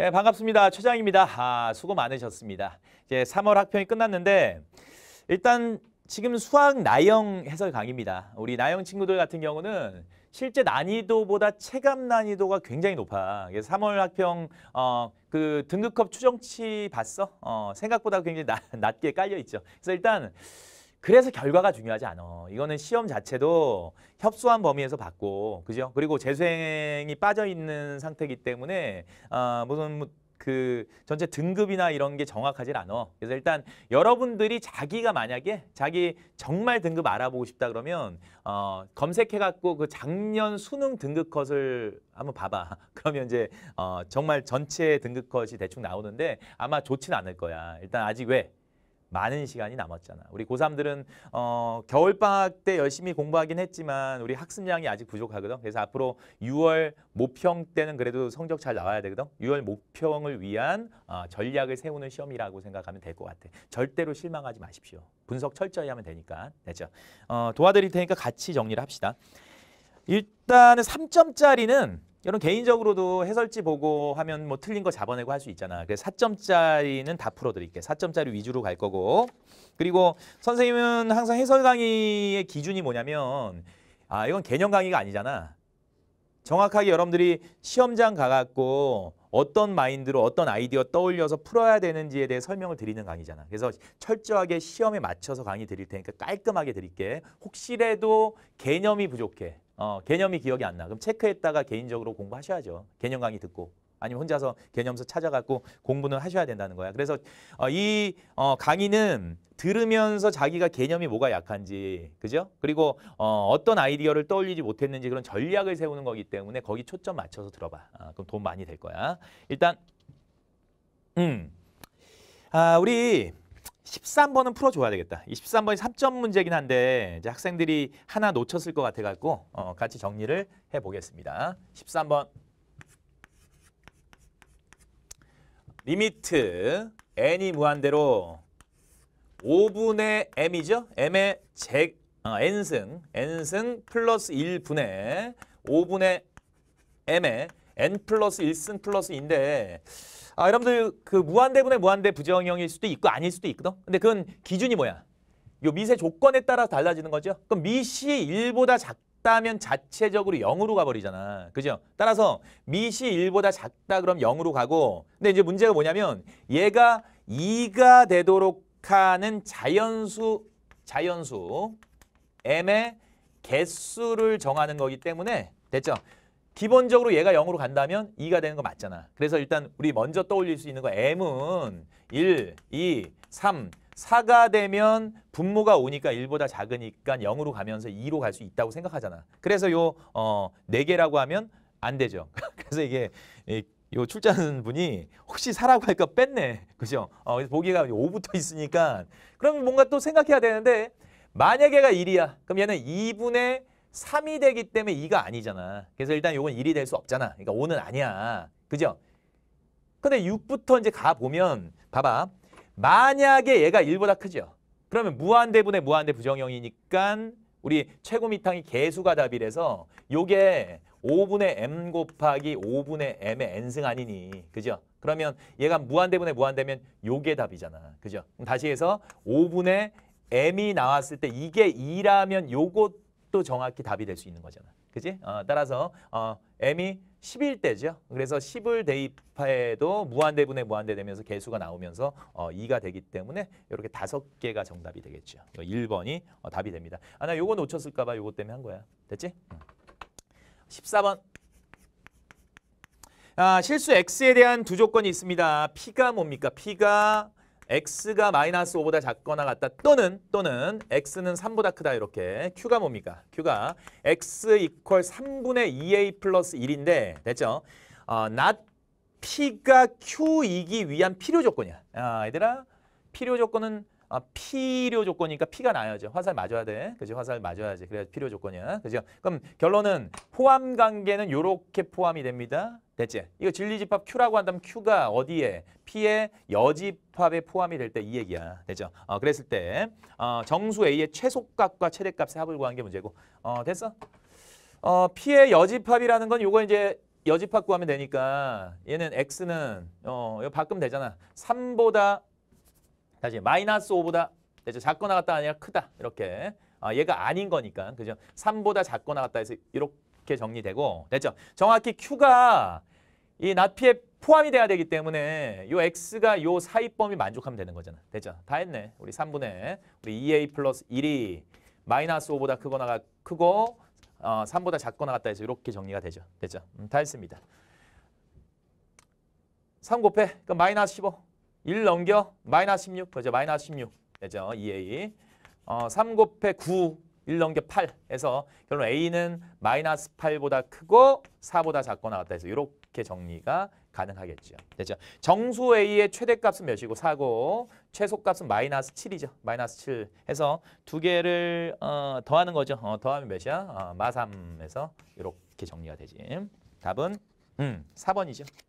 예, 반갑습니다. 최장입니다. 아, 수고 많으셨습니다. 이제 3월 학평이 끝났는데 일단 지금 수학 나영 해설 강의입니다. 우리 나영 친구들 같은 경우는 실제 난이도보다 체감 난이도가 굉장히 높아. 그래서 3월 학평 어, 그 등급컵 추정치 봤어? 어, 생각보다 굉장히 나, 낮게 깔려 있죠. 그래서 일단 그래서 결과가 중요하지 않아. 이거는 시험 자체도 협소한 범위에서 봤고 그죠? 그리고 재수행이 빠져 있는 상태이기 때문에 어, 무슨 뭐 그 전체 등급이나 이런 게 정확하진 않아. 그래서 일단 여러분들이 자기가 만약에 자기 정말 등급 알아보고 싶다 그러면 어, 검색해갖고 그 작년 수능 등급 컷을 한번 봐봐. 그러면 이제 어, 정말 전체 등급 컷이 대충 나오는데 아마 좋진 않을 거야. 일단 아직 왜? 많은 시간이 남았잖아. 우리 고3들은 어, 겨울방학 때 열심히 공부하긴 했지만 우리 학습량이 아직 부족하거든. 그래서 앞으로 6월 모평 때는 그래도 성적 잘 나와야 되거든. 6월 모평을 위한 어, 전략을 세우는 시험이라고 생각하면 될 것 같아. 절대로 실망하지 마십시오. 분석 철저히 하면 되니까. 됐죠? 어, 도와드릴 테니까 같이 정리를 합시다. 일단은 3점짜리는 여러분 개인적으로도 해설지 보고 하면 뭐 틀린 거 잡아내고 할 수 있잖아. 그래서 4점짜리는 다 풀어드릴게. 요 4점짜리 위주로 갈 거고. 그리고 선생님은 항상 해설 강의의 기준이 뭐냐면 아 이건 개념 강의가 아니잖아. 정확하게 여러분들이 시험장 가갖고 어떤 마인드로 어떤 아이디어 떠올려서 풀어야 되는지에 대해 설명을 드리는 강의잖아. 그래서 철저하게 시험에 맞춰서 강의 드릴 테니까 깔끔하게 드릴게. 혹시라도 개념이 부족해. 어, 개념이 기억이 안 나. 그럼 체크했다가 개인적으로 공부하셔야죠. 개념 강의 듣고. 아니면 혼자서 개념서 찾아갖고 공부는 하셔야 된다는 거야. 그래서 어, 이 어, 강의는 들으면서 자기가 개념이 뭐가 약한지, 그죠? 그리고 어, 어떤 아이디어를 떠올리지 못했는지 그런 전략을 세우는 거기 때문에 거기 초점 맞춰서 들어봐. 아, 그럼 돈 많이 될 거야. 일단, 음, 아, 우리 13번은 풀어줘야 되겠다. 이 13번이 3점 문제긴 한데 이제 학생들이 하나 놓쳤을 것 같아갖고 어, 같이 정리를 해보겠습니다. 13번 리미트 n이 무한대로 5분의 m이죠. m의 제, 어, n승, n승 플러스 1분의 5분의 m의 n 플러스 1승 플러스 2인데 아, 여러분들 그 무한대분의 무한대 부정형일 수도 있고 아닐 수도 있거든. 근데 그건 기준이 뭐야? 요 미세 조건에 따라 달라지는 거죠. 그럼 미시 1보다 작다면 자체적으로 0으로 가버리잖아. 그죠? 따라서 미시 1보다 작다 그럼 0으로 가고 근데 이제 문제가 뭐냐면 얘가 2가 되도록 하는 자연수 자연수 m의 개수를 정하는 거기 때문에 됐죠? 기본적으로 얘가 0으로 간다면 2가 되는 거 맞잖아. 그래서 일단 우리 먼저 떠올릴 수 있는 거 M은 1, 2, 3, 4가 되면 분모가 오니까 1보다 작으니까 0으로 가면서 2로 갈 수 있다고 생각하잖아. 그래서 요 어, 4개라고 하면 안 되죠. 그래서 이게 요 출제하는 분이 혹시 사라고 할까 뺐네. 그죠? 어, 그래서 보기가 5부터 있으니까 그럼 뭔가 또 생각해야 되는데 만약에가 1이야. 그럼 얘는 2분의 3이 되기 때문에 2가 아니잖아. 그래서 일단 이건 1이 될 수 없잖아. 그러니까 5는 아니야. 그죠? 근데 6부터 이제 가보면 봐봐. 만약에 얘가 1보다 크죠. 그러면 무한대분의 무한대 부정형이니까 우리 최고 밑항이 개수가 답이래서 요게 5분의 m 곱하기 5분의 m의 n승 아니니. 그죠? 그러면 얘가 무한대분의 무한대면 요게 답이잖아. 그죠? 다시 해서 5분의 m이 나왔을 때 이게 2라면 요것 또 정확히 답이 될 수 있는 거잖아. 그지? 어, 따라서 어, m이 1일대죠 그래서 10을 대입해도 무한대분의 무한대되면서 개수가 나오면서 어, 2가 되기 때문에 이렇게 다섯 개가 정답이 되겠죠. 1번이 어, 답이 됩니다. 아, 나 요거 놓쳤을까 봐 요거 때문에 한 거야. 됐지? 응. 14번. 아, 실수 X에 대한 두 조건이 있습니다. P가 뭡니까? P가 x가 마이너스 5보다 작거나 같다 또는 또는 x는 3보다 크다 이렇게 q가 뭡니까? q가 x 이퀄 3분의 2a 플러스 1인데 됐죠? 어, not p가 q이기 위한 필요 조건이야. 아, 얘들아 필요 조건은 아, 필요 조건이니까 피가 나야죠. 화살 맞아야 돼. 그지 화살 맞아야지. 그래야 필요 조건이야. 그죠? 그럼 결론은 포함 관계는 요렇게 포함이 됩니다. 됐지? 이거 진리집합 Q라고 한다면 Q가 어디에? P의 여집합에 포함이 될 때 이 얘기야. 됐죠? 어, 그랬을 때 어, 정수 A의 최소값과 최대값의 합을 구한 게 문제고. 어, 됐어? 어, P의 여집합이라는 건이거 이제 여집합 구하면 되니까 얘는 X는 어, 이거 바꾸면 되잖아. 3보다 다시 마이너스 5보다 그죠? 작거나 같다 아니라 크다 이렇게 아, 얘가 아닌 거니까 그죠? 3보다 작거나 같다 해서 이렇게 정리되고 됐죠? 정확히 Q가 이 나피에 포함이 돼야 되기 때문에 요 X가 요 사이 범위 만족하면 되는 거잖아. 됐죠? 다 했네. 우리 3분의 우리 2A 플러스 1이 마이너스 5보다 크거나 가, 크고 어, 3보다 작거나 같다 해서 이렇게 정리가 되죠. 됐죠? 음, 다 했습니다. 3 곱해. 그럼 마이너스 15. 1 넘겨 마이너스 16 그죠? 마이너스 16 되죠? 2a 어, 3 곱해 9 1 넘겨 8에서 결론 a는 마이너스 8보다 크고 4보다 작거나 같다 해서 이렇게 정리가 가능하겠죠. 되죠? 정수 a의 최대값은 몇이고 4고 최소값은 마이너스 7이죠. 마이너스 7 해서 두 개를 어, 더하는 거죠. 어, 더하면 몇이야? 어, 마삼에서 이렇게 정리가 되지. 답은 음, 4번이죠.